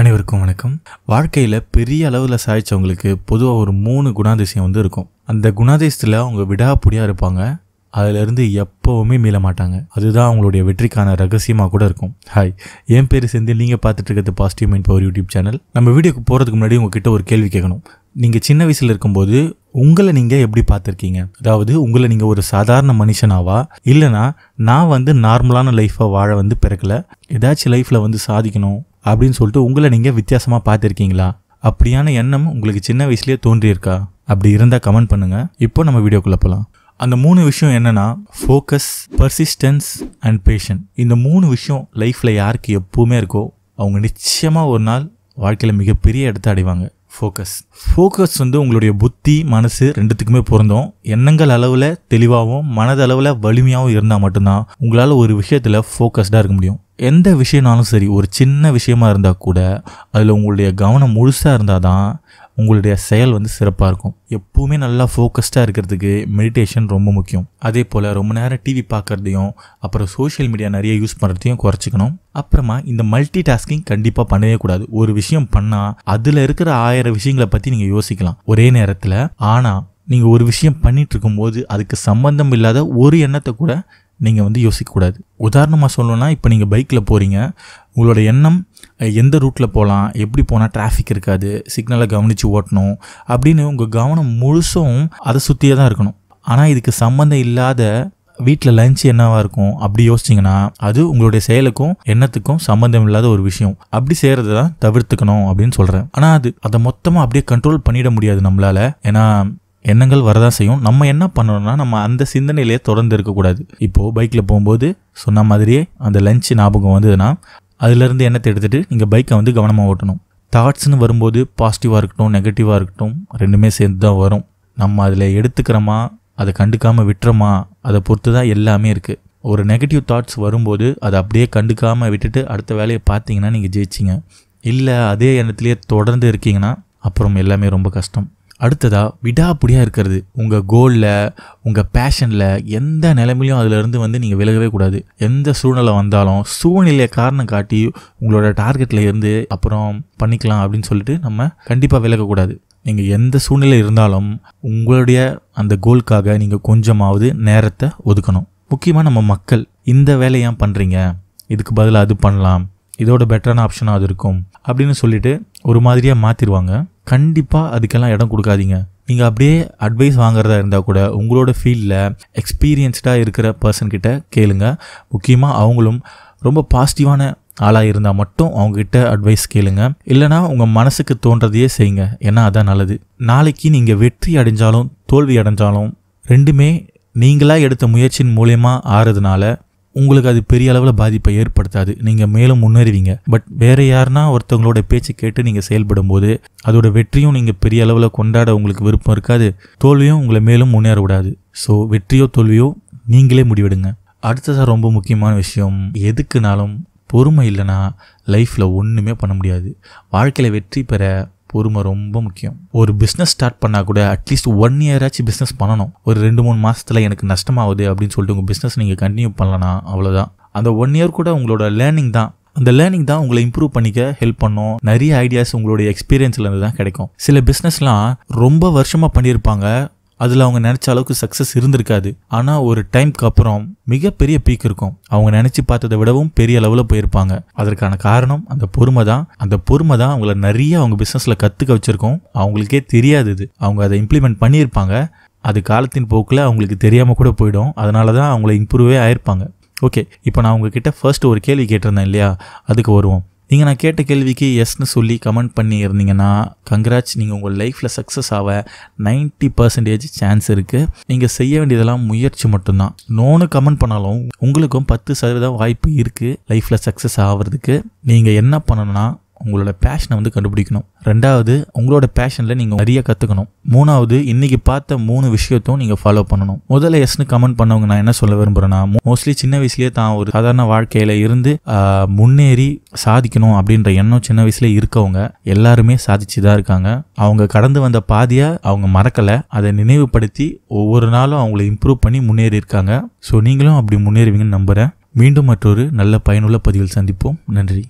அனைவருக்கும் வணக்கம் வாழ்க்கையில் பெரிய அளவில் சாதித்தவங்களுக்கு பொதுவாக ஒரு மூணு குணாதிசயம் வந்து இருக்கும் அந்த குணாதிசயத்தில் அவங்க விடாப்புடியாக இருப்பாங்க அதிலிருந்து எப்போவுமே மீள மாட்டாங்க அதுதான் அவங்களுடைய வெற்றிக்கான ரகசியமாக கூட இருக்கும் ஹாய் என் பேர் சேர்ந்து நீங்கள் பார்த்துட்டு இருக்கிறது positive mind power YouTube channel நம்ம வீடியோக்கு போகிறதுக்கு முன்னாடி உங்ககிட்ட ஒரு கேள்வி கேட்கணும் நீங்கள் சின்ன வயசில் இருக்கும்போது உங்களை நீங்கள் எப்படி பார்த்துருக்கீங்க அதாவது உங்களை நீங்கள் ஒரு சாதாரண மனுஷனாவா இல்லைனா நான் வந்து நார்மலான லைஃப்பை வாழ வந்து பிறக்கல ஏதாச்சும் லைஃப்பில் வந்து சாதிக்கணும் அப்படின்னு சொல்லிட்டு உங்களை நீங்கள் வித்தியாசமாக பார்த்துருக்கீங்களா அப்படியான எண்ணம் உங்களுக்கு சின்ன வயசுலேயே தோன்றியிருக்கா அப்படி இருந்தால் கமெண்ட் பண்ணுங்கள் இப்போ நம்ம வீடியோக்குள்ளே போகலாம் அந்த மூணு விஷயம் என்னென்னா ஃபோக்கஸ் பர்சிஸ்டன்ஸ் அண்ட் பேஷன் இந்த மூணு விஷயம் லைஃப்பில் யாருக்கு எப்போவுமே இருக்கோ அவங்க நிச்சயமாக ஒரு நாள் வாழ்க்கையில் மிகப்பெரிய இடத்த அடைவாங்க ஃபோக்கஸ் ஃபோக்கஸ் வந்து உங்களுடைய புத்தி மனசு ரெண்டுத்துக்குமே பொருந்தோம் எண்ணங்கள் அளவில் தெளிவாகவும் மனதளவில் வலிமையாகவும் இருந்தால் மட்டும்தான் உங்களால் ஒரு விஷயத்தில் ஃபோக்கஸ்டாக இருக்க முடியும் எந்த விஷயம்னாலும் சரி ஒரு சின்ன விஷயமா இருந்தால் கூட அதில் உங்களுடைய கவனம் முழுசாக இருந்தால் தான் உங்களுடைய செயல் வந்து சிறப்பாக இருக்கும் எப்போவுமே நல்லா ஃபோக்கஸ்டாக இருக்கிறதுக்கு மெடிடேஷன் ரொம்ப முக்கியம் அதே போல் ரொம்ப நேரம் டிவி பார்க்குறதையும் அப்புறம் சோஷியல் மீடியா நிறைய யூஸ் பண்ணுறதையும் குறைச்சிக்கணும் அப்புறமா இந்த மல்டி டாஸ்கிங் கண்டிப்பாக பண்ணவே கூடாது ஒரு விஷயம் பண்ணால் அதில் இருக்கிற ஆயிரம் விஷயங்களை பற்றி நீங்கள் யோசிக்கலாம் ஒரே நேரத்தில் ஆனால் நீங்கள் ஒரு விஷயம் பண்ணிகிட்டு இருக்கும்போது அதுக்கு சம்மந்தம் இல்லாத ஒரு எண்ணத்தை கூட நீங்கள் வந்து யோசிக்கக்கூடாது உதாரணமாக சொல்லணும்னா இப்போ நீங்கள் பைக்கில் போகிறீங்க உங்களோட எண்ணம் எந்த ரூட்டில் போகலாம் எப்படி போனால் டிராஃபிக் இருக்காது சிக்னலை கவனித்து ஓட்டணும் அப்படின்னு உங்கள் கவனம் முழுசும் அதை சுற்றியே தான் இருக்கணும் ஆனால் இதுக்கு சம்மந்தம் இல்லாத வீட்டில் லஞ்ச் என்னவாக இருக்கும் அப்படி யோசிச்சிங்கன்னா அது உங்களுடைய செயலுக்கும் எண்ணத்துக்கும் சம்மந்தம் இல்லாத ஒரு விஷயம் அப்படி செய்கிறது தான் தவிர்த்துக்கணும் அப்படின்னு சொல்கிறேன் ஆனால் அது அதை மொத்தமாக அப்படியே கண்ட்ரோல் பண்ணிட முடியாது நம்மளால் ஏன்னா எண்ணங்கள் வரதான் செய்யும் நம்ம என்ன பண்ணணும்னா நம்ம அந்த சிந்தனையிலே தொடர்ந்து இருக்கக்கூடாது இப்போது பைக்கில் போகும்போது சொன்ன மாதிரியே அந்த லஞ்சு ஞாபகம் வந்ததுன்னா அதுலேருந்து எண்ணத்தை எடுத்துகிட்டு நீங்கள் பைக்கை வந்து கவனமாக ஓட்டணும் தாட்ஸ்னு வரும்போது பாசிட்டிவாக இருக்கட்டும் நெகட்டிவாக இருக்கட்டும் ரெண்டுமே சேர்ந்து தான் வரும் நம்ம அதில் எடுத்துக்கிறோமா அதை கண்டுக்காமல் விட்டுறோமா அதை பொறுத்து தான் எல்லாமே இருக்குது ஒரு நெகட்டிவ் தாட்ஸ் வரும்போது அதை அப்படியே கண்டுக்காமல் விட்டுட்டு அடுத்த வேலையை பார்த்தீங்கன்னா நீங்கள் ஜெயிச்சிங்க இல்லை அதே எண்ணத்துலேயே தொடர்ந்து இருக்கீங்கன்னா அப்புறம் எல்லாமே ரொம்ப கஷ்டம் அடுத்ததாக விடாப்பிடியாக இருக்கிறது உங்கள் கோலில் உங்கள் பேஷனில் எந்த நிலைமையிலும் அதிலிருந்து வந்து நீங்கள் விலகவே கூடாது எந்த சூழ்நிலை வந்தாலும் சூழ்நிலையை காரணம் காட்டி உங்களோட டார்கெட்டில் இருந்து அப்புறம் பண்ணிக்கலாம் அப்படின்னு சொல்லிட்டு நம்ம கண்டிப்பாக விலகக்கூடாது நீங்கள் எந்த சூழ்நிலை இருந்தாலும் உங்களுடைய அந்த கோலுக்காக நீங்கள் கொஞ்சமாவது நேரத்தை ஒதுக்கணும் முக்கியமாக நம்ம மக்கள் இந்த வேலையை ஏன் பண்ணுறீங்க இதுக்கு பதிலாக அது பண்ணலாம் இதோட பெட்டரான ஆப்ஷனாக அது இருக்கும் அப்படின்னு சொல்லிட்டு ஒரு மாதிரியாக மாற்றிடுவாங்க கண்டிப்பாக அதுக்கெல்லாம் இடம் கொடுக்காதீங்க நீங்கள் அப்படியே அட்வைஸ் வாங்குறதா இருந்தால் கூட உங்களோட ஃபீல்டில் எக்ஸ்பீரியன்ஸ்டாக இருக்கிற பர்சன்கிட்ட கேளுங்க முக்கியமாக அவங்களும் ரொம்ப பாசிட்டிவான ஆளாக இருந்தால் மட்டும் அவங்ககிட்ட அட்வைஸ் கேளுங்க இல்லைனா உங்கள் மனசுக்கு தோன்றதையே செய்யுங்க ஏன்னா அதான் நல்லது நாளைக்கு நீங்கள் வெற்றி அடைஞ்சாலும் தோல்வி அடைஞ்சாலும் ரெண்டுமே நீங்களாக எடுத்த முயற்சியின் மூலயமா ஆறுறதுனால உங்களுக்கு அது பெரிய அளவில் பாதிப்பை ஏற்படுத்தாது நீங்கள் மேலும் முன்னேறுவீங்க பட் வேறு யாருனா ஒருத்தவங்களோட பேச்சு கேட்டு நீங்கள் செயல்படும் போது அதோட வெற்றியும் நீங்கள் பெரிய அளவில் கொண்டாட உங்களுக்கு விருப்பம் இருக்காது தோல்வியும் உங்களை மேலும் முன்னேற விடாது ஸோ வெற்றியோ தோல்வியோ நீங்களே முடிவெடுங்க அடுத்ததாக ரொம்ப முக்கியமான விஷயம் எதுக்குனாலும் பொறுமை இல்லைன்னா லைஃப்பில் ஒன்றுமே பண்ண முடியாது வாழ்க்கையில் வெற்றி பெற பொறுமை ரொம்ப முக்கியம் ஒரு பிஸ்னஸ் ஸ்டார்ட் பண்ணால் கூட அட்லீஸ்ட் ஒன் இயராச்சும் பிஸ்னஸ் பண்ணணும் ஒரு ரெண்டு மூணு மாதத்தில் எனக்கு நஷ்டமாகுது அப்படின்னு சொல்லிட்டு உங்கள் பிஸ்னஸ் நீங்கள் கண்டினியூ பண்ணலாம் அவ்வளோதான் அந்த ஒன் இயர் கூட உங்களோட லேர்னிங் தான் அந்த லேர்னிங் தான் உங்களை இம்ப்ரூவ் பண்ணிக்க ஹெல்ப் பண்ணும் நிறைய ஐடியாஸ் உங்களுடைய எக்ஸ்பீரியன்ஸ்லேருந்து தான் கிடைக்கும் சில பிஸ்னஸ்லாம் ரொம்ப வருஷமாக பண்ணியிருப்பாங்க அதில் அவங்க நினச்ச அளவுக்கு சக்ஸஸ் இருந்திருக்காது ஆனால் ஒரு டைம்க்கு அப்புறம் மிகப்பெரிய பீக் இருக்கும் அவங்க நினச்சி பார்த்ததை விடவும் பெரிய லெவலில் போயிருப்பாங்க அதற்கான காரணம் அந்த பொறுமை தான் அந்த பொறுமை தான் அவங்கள நிறைய அவங்க பிஸ்னஸில் கற்றுக்க வச்சுருக்கோம் அவங்களுக்கே தெரியாது இது அவங்க அதை இம்ப்ளிமெண்ட் பண்ணியிருப்பாங்க அது காலத்தின் போக்கில் அவங்களுக்கு தெரியாமல் கூட போயிடும் அதனால தான் அவங்கள இம்ப்ரூவே ஆயிருப்பாங்க ஓகே இப்போ நான் உங்ககிட்ட ஃபர்ஸ்ட் ஒரு கேள்வி கேட்டிருந்தேன் இல்லையா அதுக்கு வருவோம் நீங்கள் நான் கேட்ட கேள்விக்கு எஸ்ன்னு சொல்லி கமெண்ட் பண்ணி இருந்தீங்கன்னா கங்க்ராட்ச் நீங்கள் உங்கள் லைஃப்பில் சக்ஸஸ் ஆக நைன்ட்டி பர்சன்டேஜ் சான்ஸ் இருக்குது நீங்கள் செய்ய வேண்டியதெல்லாம் முயற்சி மட்டும்தான் நோனு கமெண்ட் பண்ணாலும் உங்களுக்கும் பத்து சதவீதம் வாய்ப்பு இருக்குது லைஃப்பில் சக்ஸஸ் ஆகிறதுக்கு நீங்கள் என்ன பண்ணணும்னா உங்களோட பேஷனை வந்து கண்டுபிடிக்கணும் ரெண்டாவது உங்களோட பேஷனில் நீங்கள் நிறைய கற்றுக்கணும் மூணாவது இன்றைக்கி பார்த்த மூணு விஷயத்தையும் நீங்கள் ஃபாலோ பண்ணணும் முதல்ல எஸ்னு கமெண்ட் பண்ணவங்க நான் என்ன சொல்ல விரும்புகிறேன்னா மோஸ்ட்லி சின்ன வயசுலேயே தான் ஒரு சாதாரண வாழ்க்கையில் இருந்து முன்னேறி சாதிக்கணும் அப்படின்ற எண்ணம் சின்ன வயசுல இருக்கவங்க எல்லாருமே சாதிச்சு தான் இருக்காங்க அவங்க கடந்து வந்த பாதியை அவங்க மறக்கலை அதை நினைவுபடுத்தி ஒவ்வொரு நாளும் அவங்கள இம்ப்ரூவ் பண்ணி முன்னேறி இருக்காங்க ஸோ நீங்களும் அப்படி முன்னேறுவீங்கன்னு நம்புகிறேன் மீண்டும் மற்றொரு நல்ல பயனுள்ள பதிவில் சந்திப்போம் நன்றி